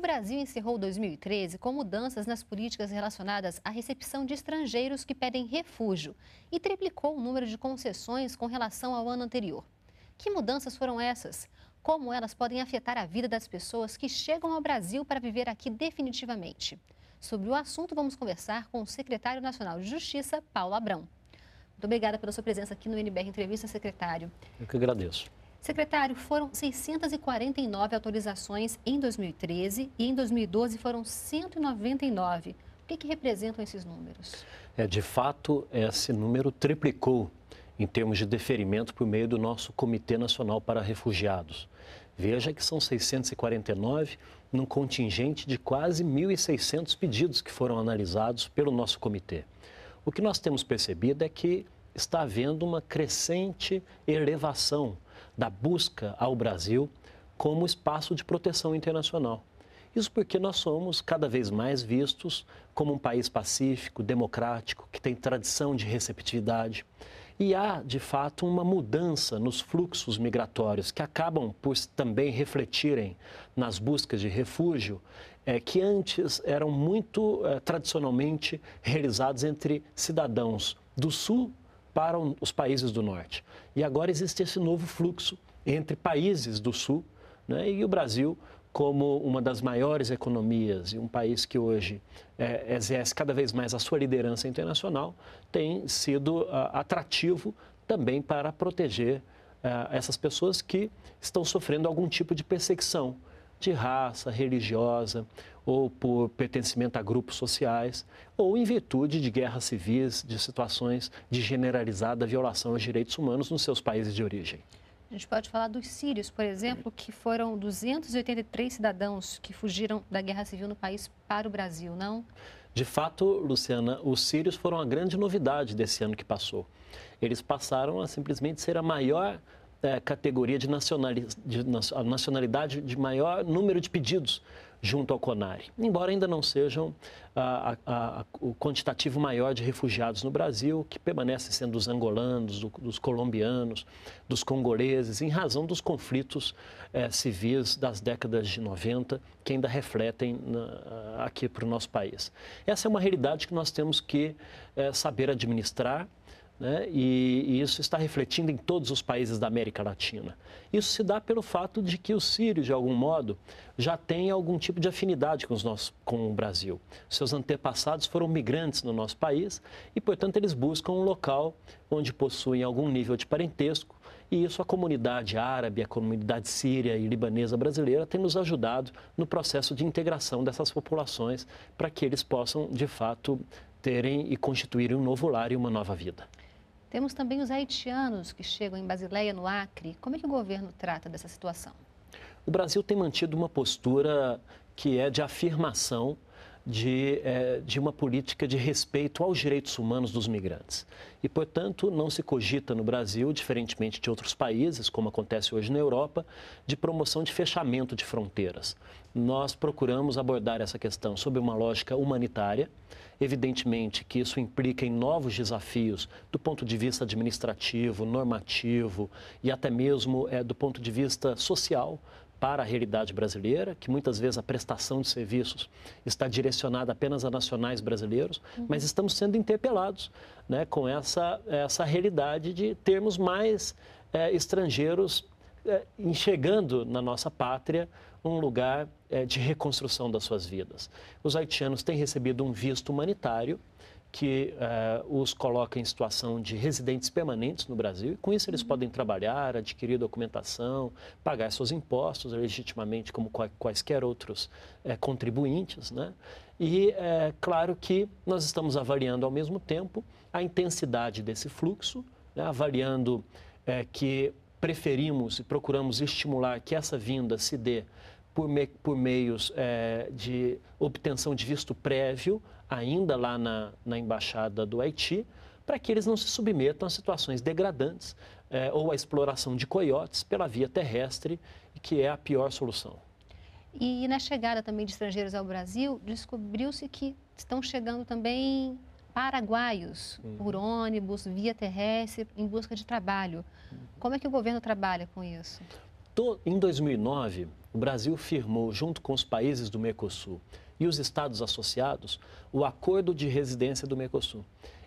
O Brasil encerrou 2013 com mudanças nas políticas relacionadas à recepção de estrangeiros que pedem refúgio e triplicou o número de concessões com relação ao ano anterior. Que mudanças foram essas? Como elas podem afetar a vida das pessoas que chegam ao Brasil para viver aqui definitivamente? Sobre o assunto, vamos conversar com o secretário nacional de Justiça, Paulo Abrão. Muito obrigada pela sua presença aqui no NBR Entrevista, secretário. Eu que agradeço. Secretário, foram 649 autorizações em 2013 e em 2012 foram 199. O que, que representam esses números? É, de fato, esse número triplicou em termos de deferimento por meio do nosso Comitê Nacional para Refugiados. Veja que são 649 num contingente de quase 1.600 pedidos que foram analisados pelo nosso comitê. O que nós temos percebido é que está havendo uma crescente elevação da busca ao Brasil como espaço de proteção internacional. Isso porque nós somos cada vez mais vistos como um país pacífico, democrático, que tem tradição de receptividade. E há, de fato, uma mudança nos fluxos migratórios que acabam por também refletirem nas buscas de refúgio, é, que antes eram muito é, tradicionalmente realizados entre cidadãos do sul para os países do norte. E agora existe esse novo fluxo entre países do sul né, e o Brasil como uma das maiores economias e um país que hoje é, exerce cada vez mais a sua liderança internacional, tem sido uh, atrativo também para proteger uh, essas pessoas que estão sofrendo algum tipo de perseguição de raça, religiosa ou por pertencimento a grupos sociais, ou em virtude de guerras civis, de situações de generalizada violação aos direitos humanos nos seus países de origem. A gente pode falar dos sírios, por exemplo, que foram 283 cidadãos que fugiram da guerra civil no país para o Brasil, não? De fato, Luciana, os sírios foram a grande novidade desse ano que passou. Eles passaram a simplesmente ser a maior é, categoria de, nacionalidade de, nacionalidade de maior número de pedidos junto ao CONARE, embora ainda não sejam ah, a, a, a, o quantitativo maior de refugiados no Brasil, que permanece sendo dos angolanos, do, dos colombianos, dos congoleses, em razão dos conflitos é, civis das décadas de 90, que ainda refletem na, ah, aqui para o nosso país. Essa é uma realidade que nós temos que é, saber administrar né? E, e, isso está refletindo em todos os países da América Latina. Isso se dá pelo fato de que os sírios, de algum modo, já têm algum tipo de afinidade com, os nossos, com o Brasil. Seus antepassados foram migrantes no nosso país e, portanto, eles buscam um local onde possuem algum nível de parentesco. E isso a comunidade árabe, a comunidade síria e libanesa brasileira tem nos ajudado no processo de integração dessas populações para que eles possam, de fato, terem e constituírem um novo lar e uma nova vida. Temos também os haitianos que chegam em Basileia, no Acre. Como é que o governo trata dessa situação? O Brasil tem mantido uma postura que é de afirmação de, eh, de uma política de respeito aos direitos humanos dos migrantes. E, portanto, não se cogita no Brasil, diferentemente de outros países, como acontece hoje na Europa, de promoção de fechamento de fronteiras. Nós procuramos abordar essa questão sob uma lógica humanitária. Evidentemente que isso implica em novos desafios do ponto de vista administrativo, normativo e até mesmo eh, do ponto de vista social, para a realidade brasileira, que muitas vezes a prestação de serviços está direcionada apenas a nacionais brasileiros, uhum. mas estamos sendo interpelados né, com essa, essa realidade de termos mais é, estrangeiros é, enxergando na nossa pátria um lugar é, de reconstrução das suas vidas. Os haitianos têm recebido um visto humanitário que uh, os coloca em situação de residentes permanentes no Brasil. E com isso eles uhum. podem trabalhar, adquirir documentação, pagar seus impostos legitimamente como quaisquer outros uh, contribuintes, né? E é claro que nós estamos avaliando ao mesmo tempo a intensidade desse fluxo, né? avaliando é, que preferimos e procuramos estimular que essa vinda se dê por, me, por meios é, de obtenção de visto prévio ainda lá na, na embaixada do Haiti, para que eles não se submetam a situações degradantes é, ou à exploração de coiotes pela via terrestre, que é a pior solução. E na chegada também de estrangeiros ao Brasil, descobriu-se que estão chegando também paraguaios uhum. por ônibus, via terrestre, em busca de trabalho. Uhum. Como é que o governo trabalha com isso? Em 2009, o Brasil firmou, junto com os países do Mercosul, e os estados associados o Acordo de Residência do Mercosul.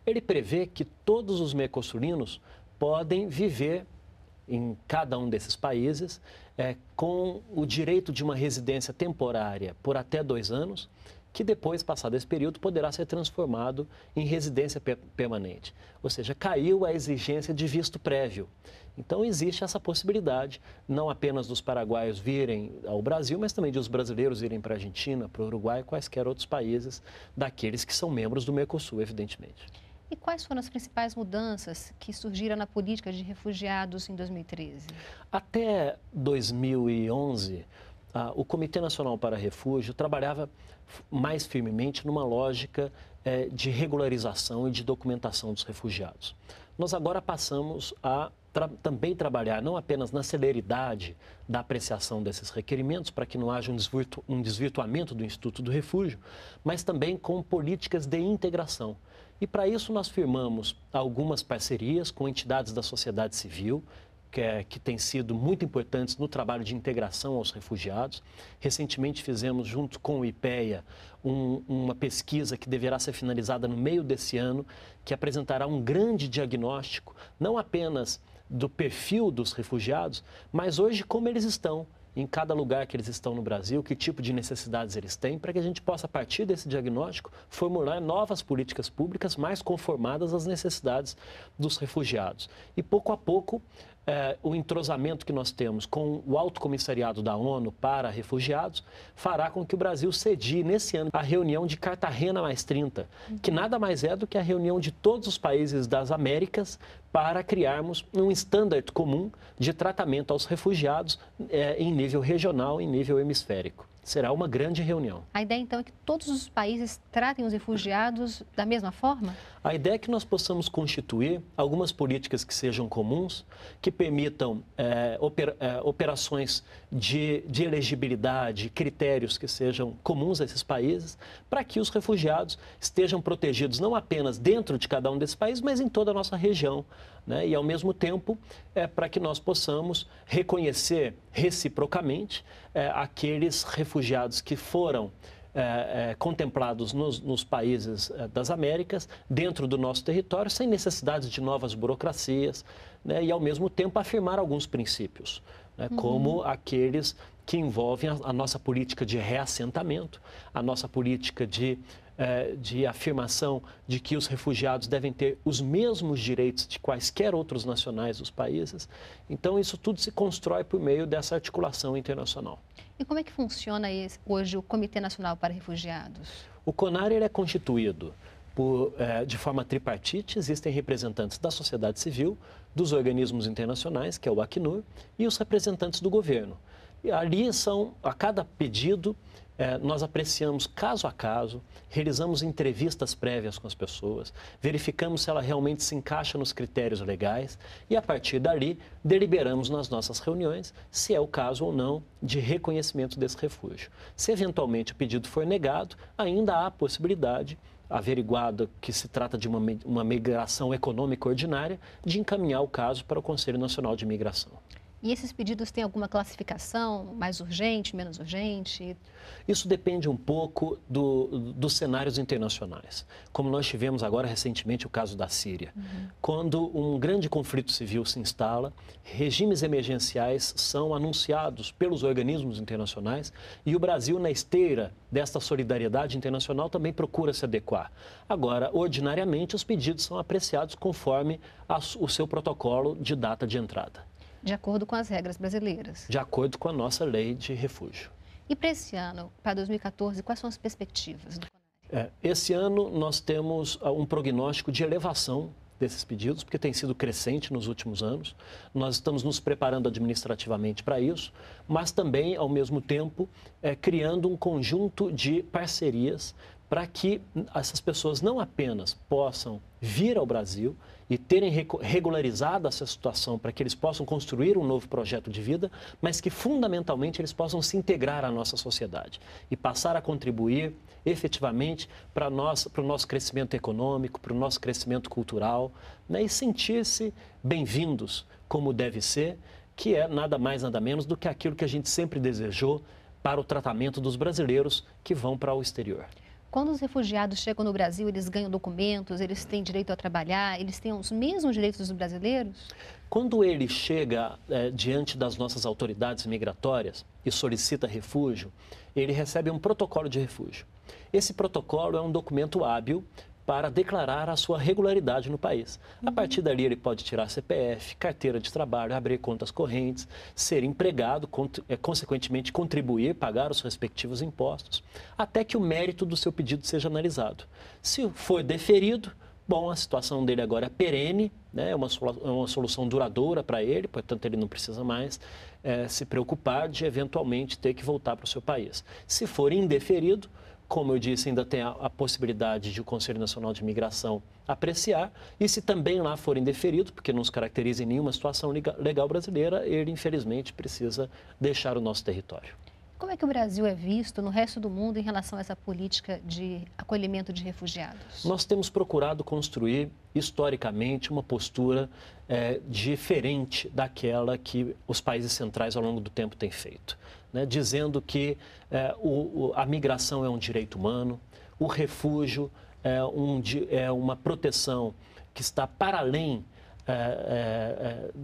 Ele prevê que todos os mercosurinos podem viver em cada um desses países é, com o direito de uma residência temporária por até dois anos, que depois, passado esse período, poderá ser transformado em residência pe permanente. Ou seja, caiu a exigência de visto prévio. Então, existe essa possibilidade, não apenas dos paraguaios virem ao Brasil, mas também de os brasileiros irem para a Argentina, para o Uruguai e quaisquer outros países, daqueles que são membros do Mercosul, evidentemente. E quais foram as principais mudanças que surgiram na política de refugiados em 2013? Até 2011, ah, o Comitê Nacional para Refúgio trabalhava mais firmemente numa lógica eh, de regularização e de documentação dos refugiados. Nós agora passamos a tra também trabalhar não apenas na celeridade da apreciação desses requerimentos, para que não haja um, desvirtu um desvirtuamento do Instituto do Refúgio, mas também com políticas de integração. E para isso nós firmamos algumas parcerias com entidades da sociedade civil, que, é, que têm sido muito importantes no trabalho de integração aos refugiados. Recentemente fizemos, junto com o IPEA, um, uma pesquisa que deverá ser finalizada no meio desse ano, que apresentará um grande diagnóstico, não apenas do perfil dos refugiados, mas hoje como eles estão em cada lugar que eles estão no Brasil, que tipo de necessidades eles têm, para que a gente possa, a partir desse diagnóstico, formular novas políticas públicas mais conformadas às necessidades dos refugiados. E pouco a pouco, eh, o entrosamento que nós temos com o Alto Comissariado da ONU para Refugiados fará com que o Brasil cedi nesse ano a reunião de Cartagena mais 30, que nada mais é do que a reunião de todos os países das Américas para criarmos um estándar comum de tratamento aos refugiados eh, em nível regional, em nível hemisférico será uma grande reunião. A ideia, então, é que todos os países tratem os refugiados da mesma forma? A ideia é que nós possamos constituir algumas políticas que sejam comuns, que permitam é, operações de, de elegibilidade, critérios que sejam comuns a esses países, para que os refugiados estejam protegidos não apenas dentro de cada um desses países, mas em toda a nossa região. Né? E, ao mesmo tempo, é, para que nós possamos reconhecer reciprocamente é, aqueles refugiados que foram é, é, contemplados nos, nos países é, das Américas, dentro do nosso território, sem necessidade de novas burocracias, né, e ao mesmo tempo afirmar alguns princípios né, uhum. como aqueles que envolvem a, a, nossa política de reassentamento, a nossa política de, eh, de afirmação de que os refugiados devem ter os mesmos direitos de quaisquer outros nacionais dos países. Então, isso tudo se constrói por meio dessa articulação internacional. E como é que funciona hoje o Comitê Nacional para Refugiados? O CONAR ele é constituído por, é, de forma tripartite, existem representantes da sociedade civil, dos organismos internacionais, que é o Acnur, e os representantes do governo. E ali são, a cada pedido, é, nós apreciamos caso a caso, realizamos entrevistas prévias com as pessoas, verificamos se ela realmente se encaixa nos critérios legais e, a partir dali, deliberamos nas nossas reuniões se é o caso ou não de reconhecimento desse refúgio. Se eventualmente o pedido for negado, ainda há a possibilidade averiguado que se trata de uma, uma migração econômica ordinária, de encaminhar o caso para o Conselho Nacional de Migração. E esses pedidos têm alguma classificação mais urgente, menos urgente? Isso depende um pouco do, dos cenários internacionais. Como nós tivemos agora recentemente o caso da Síria. Uhum. Quando um grande conflito civil se instala, regimes emergenciais são anunciados pelos organismos internacionais e o Brasil, na esteira desta solidariedade internacional, também procura se adequar. Agora, ordinariamente, os pedidos são apreciados conforme a, o seu protocolo de data de entrada de acordo com as regras brasileiras. De acordo com a nossa lei de refúgio. E para esse ano, para 2014, quais são as perspectivas do É, esse ano nós temos ah, um prognóstico de elevação desses pedidos, porque tem sido crescente nos últimos anos. Nós estamos nos preparando administrativamente para isso, mas também, ao mesmo tempo, é, criando um conjunto de parcerias para que essas pessoas não apenas possam vir ao Brasil e terem regularizado essa situação para que eles possam construir um novo projeto de vida, mas que fundamentalmente eles possam se integrar à nossa sociedade e passar a contribuir efetivamente para, nós, o nosso crescimento econômico, para o nosso crescimento cultural né? e sentir-se bem-vindos como deve ser, que é nada mais, nada menos do que aquilo que a gente sempre desejou para o tratamento dos brasileiros que vão para o exterior. Quando os refugiados chegam no Brasil, eles ganham documentos, eles têm direito a trabalhar, eles têm os mesmos direitos dos brasileiros? Quando ele chega é, diante das nossas autoridades migratórias e solicita refúgio, ele recebe um protocolo de refúgio. Esse protocolo é um documento hábil para declarar a sua regularidade no país. A uhum. partir dali, ele pode tirar CPF, carteira de trabalho, abrir contas correntes, ser empregado, eh, consequentemente contribuir, pagar os respectivos impostos, até que o mérito do seu pedido seja analisado. Se for deferido, Bom, a situação dele agora é perene, né? é uma, é uma solução duradoura para ele, portanto, ele não precisa mais é, se preocupar de eventualmente ter que voltar para o seu país. Se for indeferido, como eu disse, ainda tem a, a, possibilidade de o Conselho Nacional de Migração apreciar. E se também lá forem deferidos, porque não se caracteriza em nenhuma situação legal brasileira, ele infelizmente precisa deixar o nosso território. Como é que o Brasil é visto no resto do mundo em relação a essa política de acolhimento de refugiados? Nós temos procurado construir, historicamente, uma postura é, diferente daquela que os países centrais ao longo do tempo têm feito né, dizendo que é, o, a migração é um direito humano, o refúgio é, um, é uma proteção que está para além é, é,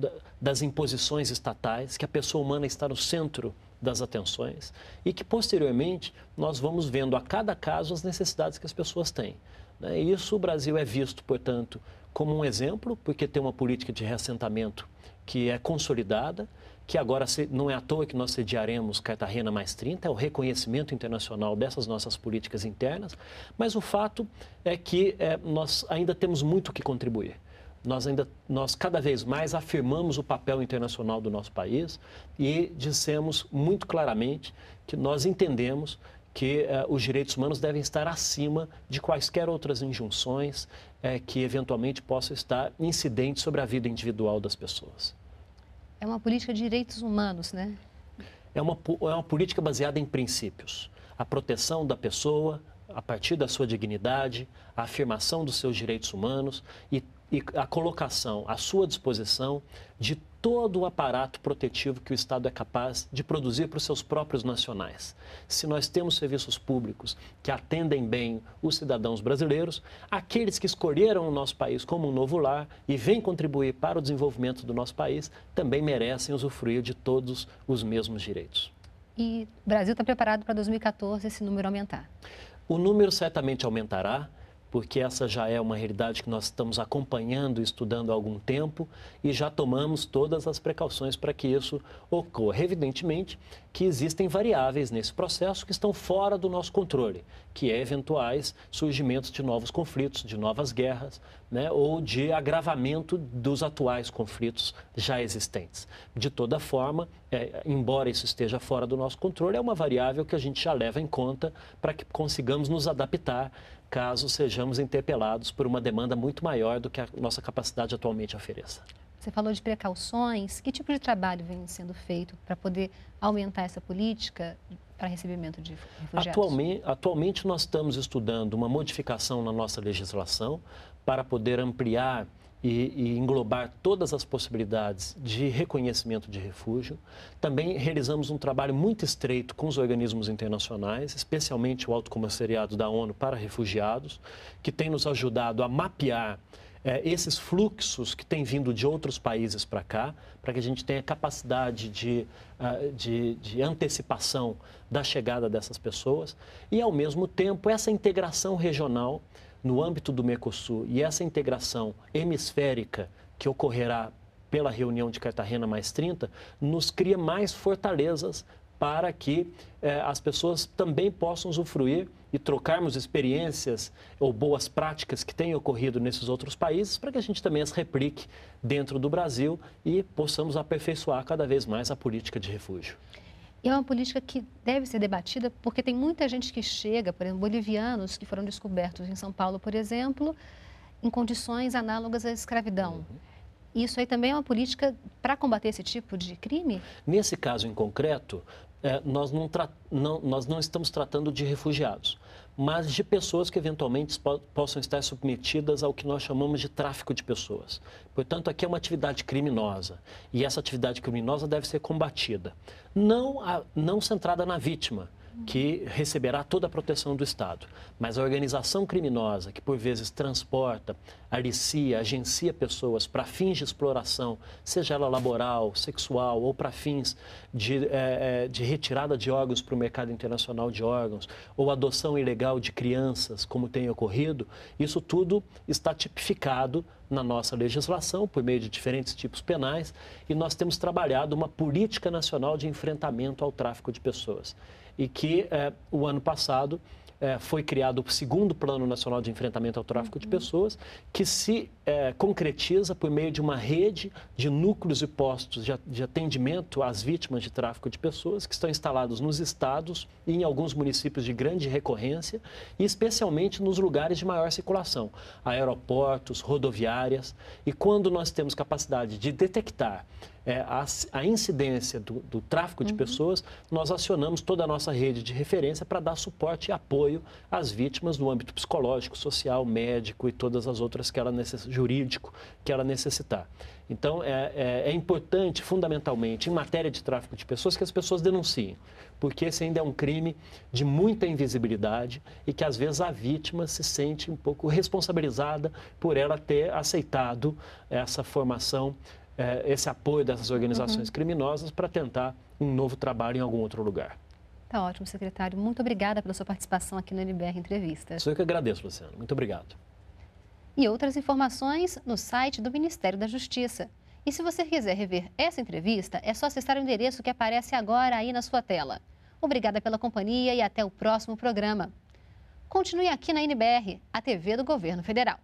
é das imposições estatais, que a pessoa humana está no centro das atenções e que posteriormente nós vamos vendo a cada caso as necessidades que as pessoas têm. Né? isso o Brasil é visto, portanto, como um exemplo, porque tem uma política de reassentamento que é consolidada que agora não é à toa que nós sediaremos Cartagena mais 30, é o reconhecimento internacional dessas nossas políticas internas, mas o fato é que é, nós ainda temos muito que contribuir nós ainda nós cada vez mais afirmamos o papel internacional do nosso país e dissemos muito claramente que nós entendemos que eh, os direitos humanos devem estar acima de quaisquer outras injunções eh, que eventualmente possam estar incidentes sobre a vida individual das pessoas. É uma política de direitos humanos, né? É uma, é uma política baseada em princípios. A proteção da pessoa a partir da sua dignidade, a afirmação dos seus direitos humanos e e a colocação à sua disposição de todo o aparato protetivo que o Estado é capaz de produzir para os seus próprios nacionais. Se nós temos serviços públicos que atendem bem os cidadãos brasileiros, aqueles que escolheram o nosso país como um novo lar e vêm contribuir para o desenvolvimento do nosso país, também merecem usufruir de todos os mesmos direitos. E o Brasil está preparado para 2014 esse número aumentar? O número certamente aumentará porque essa já é uma realidade que nós estamos acompanhando e estudando há algum tempo e já tomamos todas as precauções para que isso ocorra. Evidentemente que existem variáveis nesse processo que estão fora do nosso controle, que é eventuais surgimentos de novos conflitos, de novas guerras, né, ou de agravamento dos atuais conflitos já existentes. De toda forma, é, embora isso esteja fora do nosso controle, é uma variável que a gente já leva em conta para que consigamos nos adaptar caso sejamos interpelados por uma demanda muito maior do que a nossa capacidade atualmente ofereça. Você falou de precauções. Que tipo de trabalho vem sendo feito para poder aumentar essa política para recebimento de refugiados? Atualmente, atualmente, nós estamos estudando uma modificação na nossa legislação para poder ampliar e, e, englobar todas as possibilidades de reconhecimento de refúgio. Também realizamos um trabalho muito estreito com os organismos internacionais, especialmente o Alto Comissariado da ONU para Refugiados, que tem nos ajudado a mapear é, esses fluxos que têm vindo de outros países para cá, para que a gente tenha capacidade de, ah, de, de, antecipação da chegada dessas pessoas e, ao mesmo tempo, essa integração regional no âmbito do Mercosul e essa integração hemisférica que ocorrerá pela reunião de Cartagena mais 30, nos cria mais fortalezas para que eh, as pessoas também possam usufruir e trocarmos experiências ou boas práticas que têm ocorrido nesses outros países, para que a gente também as replique dentro do Brasil e possamos aperfeiçoar cada vez mais a política de refúgio. E é uma política que deve ser debatida, porque tem muita gente que chega, por exemplo, bolivianos que foram descobertos em São Paulo, por exemplo, em condições análogas à escravidão. Uhum. Isso aí também é uma política para combater esse tipo de crime? Nesse caso em concreto, é, nós, não, não, nós não estamos tratando de refugiados mas de pessoas que eventualmente possam estar submetidas ao que nós chamamos de tráfico de pessoas. Portanto, aqui é uma atividade criminosa e essa atividade criminosa deve ser combatida, não, a, não centrada na vítima, que receberá toda a proteção do Estado. Mas a organização criminosa, que por vezes transporta, alicia, agencia pessoas para fins de exploração, seja ela laboral, sexual ou para fins de, é, de retirada de órgãos para o mercado internacional de órgãos, ou adoção ilegal de crianças, como tem ocorrido, isso tudo está tipificado na nossa legislação por meio de diferentes tipos penais e nós temos trabalhado uma política nacional de enfrentamento ao tráfico de pessoas e que eh, o ano passado eh, foi criado o segundo Plano Nacional de Enfrentamento ao Tráfico uhum. de Pessoas, que se eh, concretiza por meio de uma rede de núcleos e postos de, de atendimento às vítimas de tráfico de pessoas, que estão instalados nos estados e em alguns municípios de grande recorrência, e especialmente nos lugares de maior circulação, aeroportos, rodoviárias. E quando nós temos capacidade de detectar é, a, a, incidência do, do tráfico de uhum. pessoas, nós acionamos toda a nossa rede de referência para dar suporte e apoio às vítimas no âmbito psicológico, social, médico e todas as outras que ela necess... jurídico que ela necessitar. Então, é, é, é, importante, fundamentalmente, em matéria de tráfico de pessoas, que as pessoas denunciem, porque esse ainda é um crime de muita invisibilidade e que, às vezes, a vítima se sente um pouco responsabilizada por ela ter aceitado essa formação eh, esse apoio dessas organizações uhum. criminosas para tentar um novo trabalho em algum outro lugar. Tá ótimo, secretário. Muito obrigada pela sua participação aqui no NBR Entrevista. Sou eu que agradeço, Luciano. Muito obrigado. E outras informações no site do Ministério da Justiça. E se você quiser rever essa entrevista, é só acessar o endereço que aparece agora aí na sua tela. Obrigada pela companhia e até o próximo programa. Continue aqui na NBR, a TV do Governo Federal.